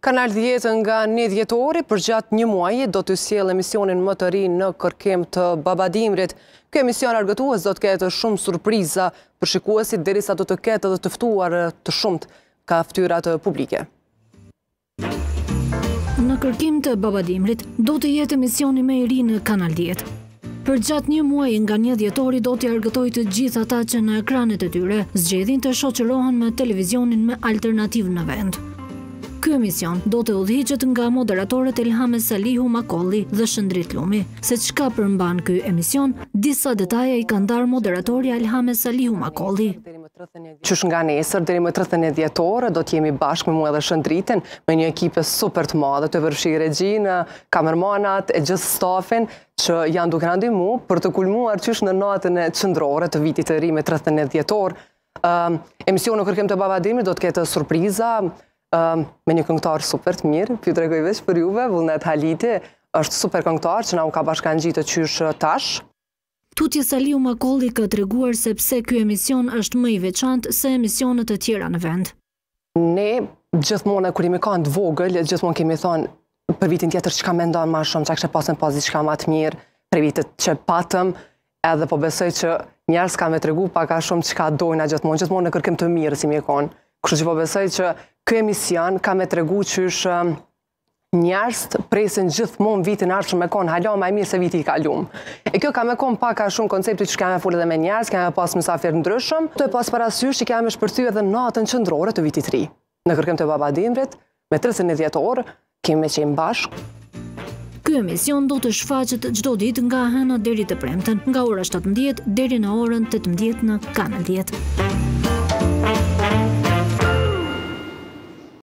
Kanal 10 nga 10 djetori, për gjatë një muaj do të sjelë emisionin më të ri në kërkem të babadimrit. Kë emision argëtuës do të ketë shumë surpriza për shikuesit dheri sa do të ketë dhe tëftuar të shumët ka ftyrat publike. Në kërkim të babadimrit, do të jetë emisioni me i ri në Kanal 10. Për gjatë një muaj nga një djetori do të argëtoj të gjitha ta që në ekranet e tyre zgjedhin të shoqërohen me televizionin me alternativ në vendë. Kjo emision do të udhigjët nga moderatorët Elhame Salihu Makolli dhe Shëndrit Lumi. Se qka përmban kjo emision, disa detaje i ka ndar moderatorja Elhame Salihu Makolli. Qësh nga nesër, dhe rime të rëthën e djetore, do t'jemi bashkë me mu edhe Shëndritin, me një ekipe super të madhe të vërfshi regjinë, kamermanat, e gjithë stafin, që janë duke nëndi mu, për të kulmuar qësh në natën e qëndrore të vitit e rime të rëthën e djetore. Ehm, emision në kërkem të babadimi do t'ketë surpriza, Ehm, me një këngëtar super të mirë, pjë dregoj veç për juve, Vullnet Haliti, është super këngëtar që nga u ka bashkan gjitë të qyshë tash. Tutje Saliu Makolli ka të reguar sepse kjo emision është më i veçant se emisionet të tjera në vend. Ne, gjithmonë e kërimi ka në të vogël, gjithmonë kemi thonë për vitin tjetër që ka me ndonë ma shumë, që akështë e pasën pozit që ka ma të mirë, për vitit që patëm, edhe po besoj që njerës ka me të regu ka shumë që ka dojna gjithmonë, gjithmonë në kërkim të mirë si mjekonë. Kështë që po besoj që kjo emision ka me tregu që është um, njërst presin gjithmon mund vitin arshë me konë halon, ma e mirë se viti i kalum. E kjo ka me konë paka shumë koncepti që kemë e edhe me njërst, kemë e pas më në ndryshëm, të e pas parasysh që kemë e shpërthy edhe natën qëndrore të viti tri. Në kërkem të baba dimrit, me 31 djetë orë, kemë me qenë bashkë. Kjo emision do të shfaqet gjdo dit nga hëna dheri të premten, nga ora 17 deri në orën 18 në kanë 10.